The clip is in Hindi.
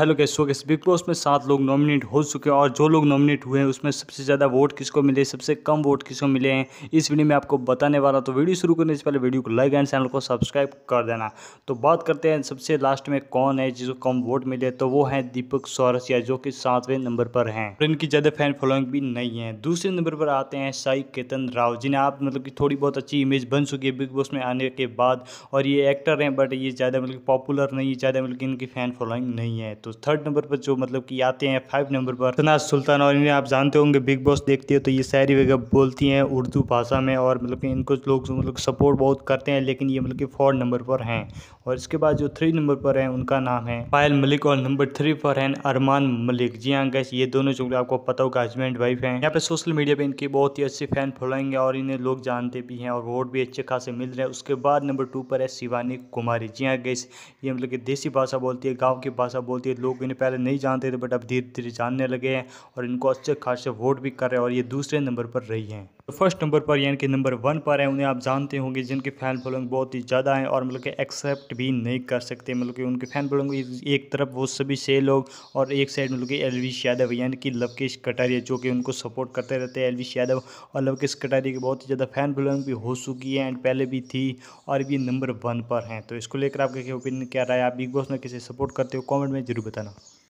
हेलो कैसो कैसे बिग बॉस में सात लोग नॉमिनेट हो चुके हैं और जो लोग नॉमिनेट हुए हैं उसमें सबसे ज़्यादा वोट किसको मिले सबसे कम वोट किसको मिले हैं इस वीडियो में आपको बताने वाला तो वीडियो शुरू करने से पहले वीडियो को लाइक एंड चैनल को सब्सक्राइब कर देना तो बात करते हैं सबसे लास्ट में कौन है जिसको कम वोट मिले तो वो हैं दीपक सौरसिया जो कि सातवें नंबर पर हैं और इनकी ज़्यादा फैन फॉलोइंग भी नहीं है दूसरे नंबर पर आते हैं साई केतन राव जिन्हें आप मतलब कि थोड़ी बहुत अच्छी इमेज बन चुकी है बिग बॉस में आने के बाद और ये एक्टर हैं बट ये ज़्यादा मतलब पॉपुलर नहीं है ज़्यादा मतलब कि इनकी फ़ैन फॉलोइंग नहीं है तो थर्ड नंबर पर जो मतलब कि आते हैं फाइव नंबर पर तनाज सुल्तान और इन्हें आप जानते होंगे बिग बॉस देखते हो तो ये शायरी वगैरह बोलती हैं उर्दू भाषा में और मतलब कि इनको लोग मतलब सपोर्ट बहुत करते हैं लेकिन ये मतलब कि फोर्थ नंबर पर हैं और इसके बाद जो थ्री नंबर पर हैं उनका नाम है पायल मलिक और नंबर थ्री पर हैं अरमान मलिक जी हाँ गैस ये दोनों जो आपको पता होगा हस्बैंड वाइफ हैं यहाँ पे सोशल मीडिया पे इनकी बहुत ही अच्छी फैन फॉलोइंग है और इन्हें लोग जानते भी हैं और वोट भी अच्छे खासे मिल रहे हैं उसके बाद नंबर टू पर है शिवानी कुमारी जी हाँ गैस ये मतलब कि देसी भाषा बोलती है गाँव की भाषा बोलती है लोग इन्हें पहले नहीं जानते थे बट अब धीरे धीरे जानने लगे हैं और इनको अच्छे खासे वोट भी कर रहे हैं और ये दूसरे नंबर पर रही हैं तो फर्स्ट नंबर पर यानी कि नंबर वन पर है उन्हें आप जानते होंगे जिनके फ़ैन फॉलोइंग बहुत ही ज़्यादा है और मतलब कि एक्सेप्ट भी नहीं कर सकते मतलब कि उनके फ़ैन फॉलोइंग एक तरफ वो सभी से लोग और एक साइड मतलब कि एलविश यादव यानी कि लवकेश कटारिया जो कि उनको सपोर्ट करते रहते हैं एलविश यादव और लवकेश कटारिया की बहुत ही ज़्यादा फ़ैन फॉलोइंग भी हो चुकी है एंड पहले भी थी और भी नंबर वन पर हैं तो इसको लेकर आपके ओपिनियन क्या रहा है आप बिग बॉस में किसे सपोर्ट करते हो कॉमेंट में ज़रूर बताना